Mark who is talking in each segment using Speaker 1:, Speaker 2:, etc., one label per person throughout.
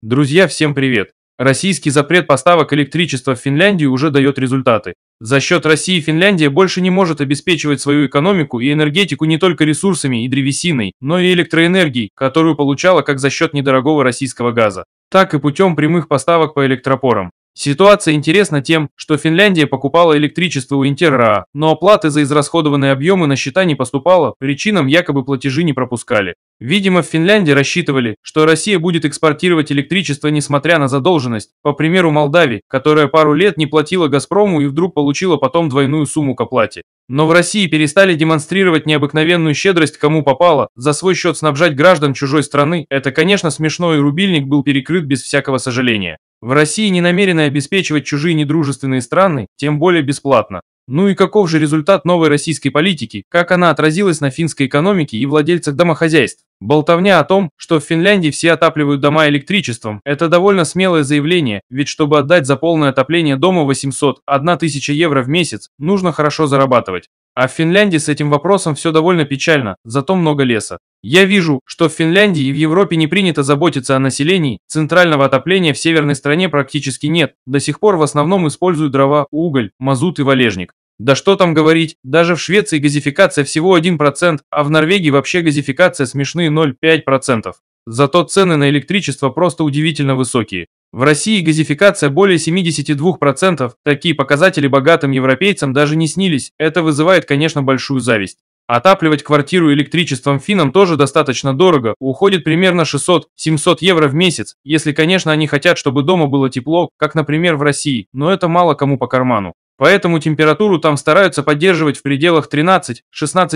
Speaker 1: Друзья, всем привет! Российский запрет поставок электричества в Финляндию уже дает результаты. За счет России Финляндия больше не может обеспечивать свою экономику и энергетику не только ресурсами и древесиной, но и электроэнергией, которую получала как за счет недорогого российского газа, так и путем прямых поставок по электропорам. Ситуация интересна тем, что Финляндия покупала электричество у Интерра, но оплаты за израсходованные объемы на счета не поступало, причинам якобы платежи не пропускали. Видимо, в Финляндии рассчитывали, что Россия будет экспортировать электричество несмотря на задолженность, по примеру Молдавии, которая пару лет не платила «Газпрому» и вдруг получила потом двойную сумму к оплате. Но в России перестали демонстрировать необыкновенную щедрость кому попало, за свой счет снабжать граждан чужой страны, это, конечно, смешно и рубильник был перекрыт без всякого сожаления. В России не намерены обеспечивать чужие недружественные страны, тем более бесплатно. Ну и каков же результат новой российской политики, как она отразилась на финской экономике и владельцах домохозяйств? Болтовня о том, что в Финляндии все отапливают дома электричеством, это довольно смелое заявление, ведь чтобы отдать за полное отопление дома 800-1000 евро в месяц, нужно хорошо зарабатывать. А в Финляндии с этим вопросом все довольно печально, зато много леса. Я вижу, что в Финляндии и в Европе не принято заботиться о населении, центрального отопления в северной стране практически нет, до сих пор в основном используют дрова, уголь, мазут и валежник. Да что там говорить, даже в Швеции газификация всего 1%, а в Норвегии вообще газификация смешные 0,5%. Зато цены на электричество просто удивительно высокие. В России газификация более 72%, такие показатели богатым европейцам даже не снились, это вызывает, конечно, большую зависть. Отапливать квартиру электричеством финнам тоже достаточно дорого, уходит примерно 600-700 евро в месяц, если, конечно, они хотят, чтобы дома было тепло, как, например, в России, но это мало кому по карману. Поэтому температуру там стараются поддерживать в пределах 13-16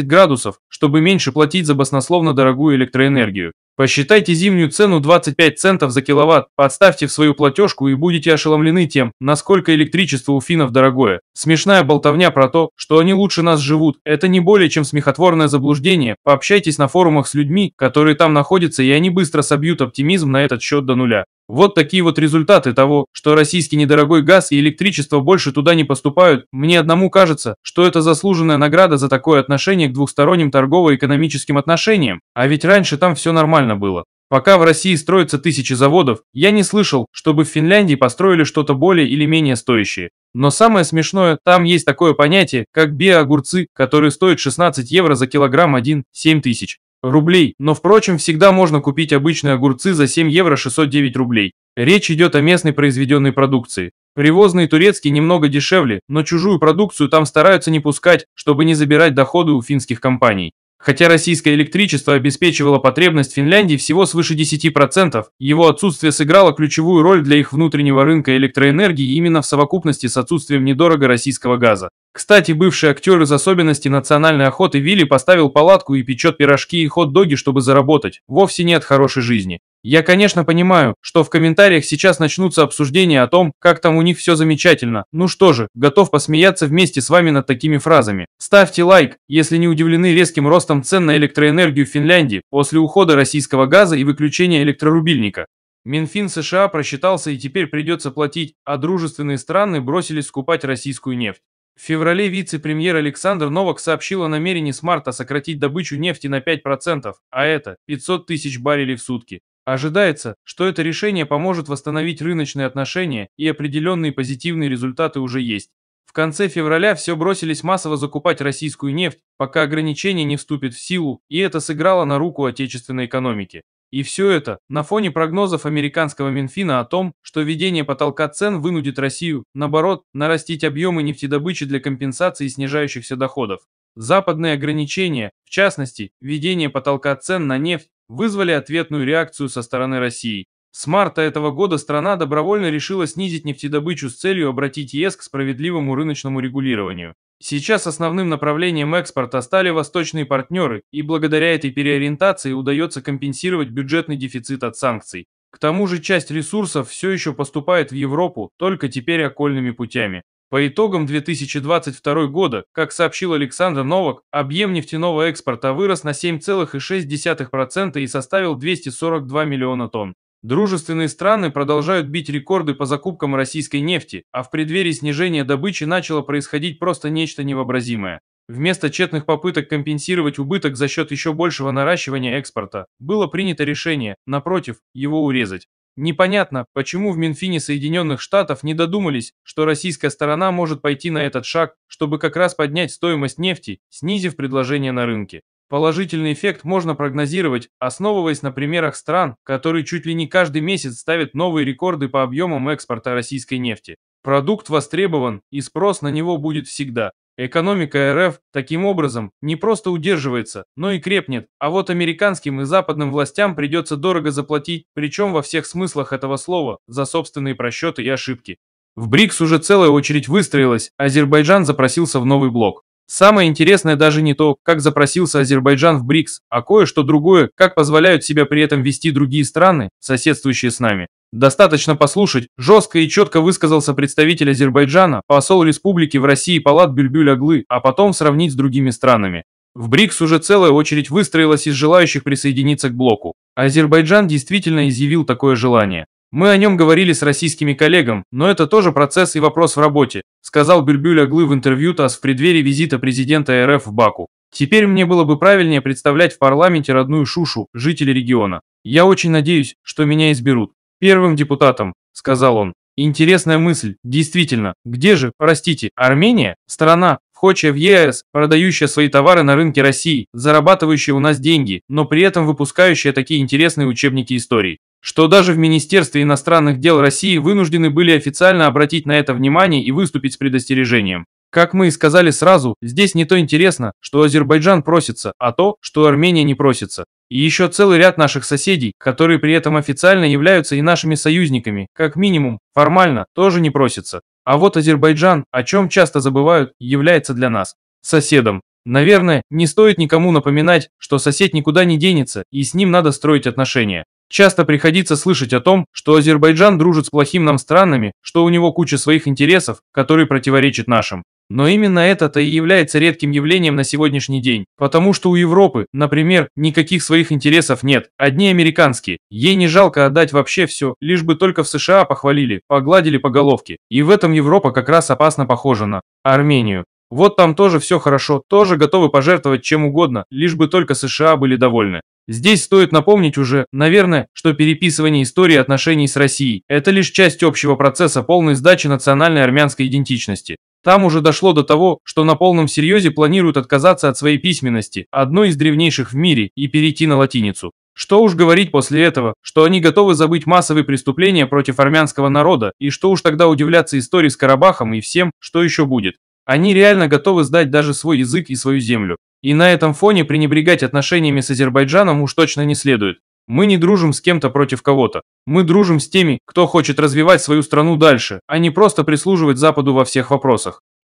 Speaker 1: градусов, чтобы меньше платить за баснословно дорогую электроэнергию. Посчитайте зимнюю цену 25 центов за киловатт, подставьте в свою платежку и будете ошеломлены тем, насколько электричество у финнов дорогое. Смешная болтовня про то, что они лучше нас живут, это не более чем смехотворное заблуждение. Пообщайтесь на форумах с людьми, которые там находятся, и они быстро собьют оптимизм на этот счет до нуля. Вот такие вот результаты того, что российский недорогой газ и электричество больше туда не поступают. Мне одному кажется, что это заслуженная награда за такое отношение к двухсторонним торгово-экономическим отношениям. А ведь раньше там все нормально нормально было. Пока в России строятся тысячи заводов, я не слышал, чтобы в Финляндии построили что-то более или менее стоящее. Но самое смешное, там есть такое понятие, как биоогурцы, которые стоят 16 евро за килограмм один, 7 тысяч рублей. Но, впрочем, всегда можно купить обычные огурцы за 7 евро 609 рублей. Речь идет о местной произведенной продукции. Привозные турецкие немного дешевле, но чужую продукцию там стараются не пускать, чтобы не забирать доходы у финских компаний. Хотя российское электричество обеспечивало потребность Финляндии всего свыше 10%, его отсутствие сыграло ключевую роль для их внутреннего рынка электроэнергии именно в совокупности с отсутствием недорого российского газа. Кстати, бывший актер из особенностей национальной охоты Вилли поставил палатку и печет пирожки и хот-доги, чтобы заработать, вовсе нет хорошей жизни. Я, конечно, понимаю, что в комментариях сейчас начнутся обсуждения о том, как там у них все замечательно. Ну что же, готов посмеяться вместе с вами над такими фразами. Ставьте лайк, если не удивлены резким ростом цен на электроэнергию в Финляндии после ухода российского газа и выключения электрорубильника. Минфин США просчитался и теперь придется платить, а дружественные страны бросились скупать российскую нефть. В феврале вице-премьер Александр Новак сообщил о намерении с марта сократить добычу нефти на 5%, а это 500 тысяч баррелей в сутки. Ожидается, что это решение поможет восстановить рыночные отношения и определенные позитивные результаты уже есть. В конце февраля все бросились массово закупать российскую нефть, пока ограничение не вступит в силу, и это сыграло на руку отечественной экономике. И все это на фоне прогнозов американского Минфина о том, что введение потолка цен вынудит Россию, наоборот, нарастить объемы нефтедобычи для компенсации снижающихся доходов. Западные ограничения, в частности, введение потолка цен на нефть, вызвали ответную реакцию со стороны России. С марта этого года страна добровольно решила снизить нефтедобычу с целью обратить ЕС к справедливому рыночному регулированию. Сейчас основным направлением экспорта стали восточные партнеры, и благодаря этой переориентации удается компенсировать бюджетный дефицит от санкций. К тому же часть ресурсов все еще поступает в Европу, только теперь окольными путями. По итогам 2022 года, как сообщил Александр Новак, объем нефтяного экспорта вырос на 7,6% и составил 242 миллиона тонн. Дружественные страны продолжают бить рекорды по закупкам российской нефти, а в преддверии снижения добычи начало происходить просто нечто невообразимое. Вместо тщетных попыток компенсировать убыток за счет еще большего наращивания экспорта, было принято решение, напротив, его урезать. Непонятно, почему в Минфине Соединенных Штатов не додумались, что российская сторона может пойти на этот шаг, чтобы как раз поднять стоимость нефти, снизив предложение на рынке. Положительный эффект можно прогнозировать, основываясь на примерах стран, которые чуть ли не каждый месяц ставят новые рекорды по объемам экспорта российской нефти. Продукт востребован, и спрос на него будет всегда. Экономика РФ таким образом не просто удерживается, но и крепнет, а вот американским и западным властям придется дорого заплатить, причем во всех смыслах этого слова, за собственные просчеты и ошибки. В БРИКС уже целая очередь выстроилась, Азербайджан запросился в новый блок. Самое интересное даже не то, как запросился Азербайджан в БРИКС, а кое-что другое, как позволяют себя при этом вести другие страны, соседствующие с нами. Достаточно послушать, жестко и четко высказался представитель Азербайджана, посол республики в России Палат Бюльбюль Аглы, а потом сравнить с другими странами. В БРИКС уже целая очередь выстроилась из желающих присоединиться к блоку. Азербайджан действительно изъявил такое желание. Мы о нем говорили с российскими коллегам, но это тоже процесс и вопрос в работе, сказал Бюльбюль Аглы в интервью ТАСС в преддверии визита президента РФ в Баку. Теперь мне было бы правильнее представлять в парламенте родную Шушу, жителей региона. Я очень надеюсь, что меня изберут. Первым депутатом, сказал он. Интересная мысль, действительно. Где же, простите, Армения? Страна, входящая в ЕС, продающая свои товары на рынке России, зарабатывающая у нас деньги, но при этом выпускающая такие интересные учебники истории что даже в Министерстве иностранных дел России вынуждены были официально обратить на это внимание и выступить с предостережением. Как мы и сказали сразу, здесь не то интересно, что Азербайджан просится, а то, что Армения не просится. И еще целый ряд наших соседей, которые при этом официально являются и нашими союзниками, как минимум, формально, тоже не просится. А вот Азербайджан, о чем часто забывают, является для нас соседом. Наверное, не стоит никому напоминать, что сосед никуда не денется и с ним надо строить отношения. Часто приходится слышать о том, что Азербайджан дружит с плохим нам странами, что у него куча своих интересов, которые противоречат нашим. Но именно это-то и является редким явлением на сегодняшний день. Потому что у Европы, например, никаких своих интересов нет. Одни американские. Ей не жалко отдать вообще все, лишь бы только в США похвалили, погладили по головке. И в этом Европа как раз опасно похожа на Армению. Вот там тоже все хорошо, тоже готовы пожертвовать чем угодно, лишь бы только США были довольны. Здесь стоит напомнить уже, наверное, что переписывание истории отношений с Россией – это лишь часть общего процесса полной сдачи национальной армянской идентичности. Там уже дошло до того, что на полном серьезе планируют отказаться от своей письменности, одной из древнейших в мире, и перейти на латиницу. Что уж говорить после этого, что они готовы забыть массовые преступления против армянского народа, и что уж тогда удивляться истории с Карабахом и всем, что еще будет. Они реально готовы сдать даже свой язык и свою землю. И на этом фоне пренебрегать отношениями с Азербайджаном уж точно не следует. Мы не дружим с кем-то против кого-то. Мы дружим с теми, кто хочет развивать свою страну дальше, а не просто прислуживать Западу во всех вопросах.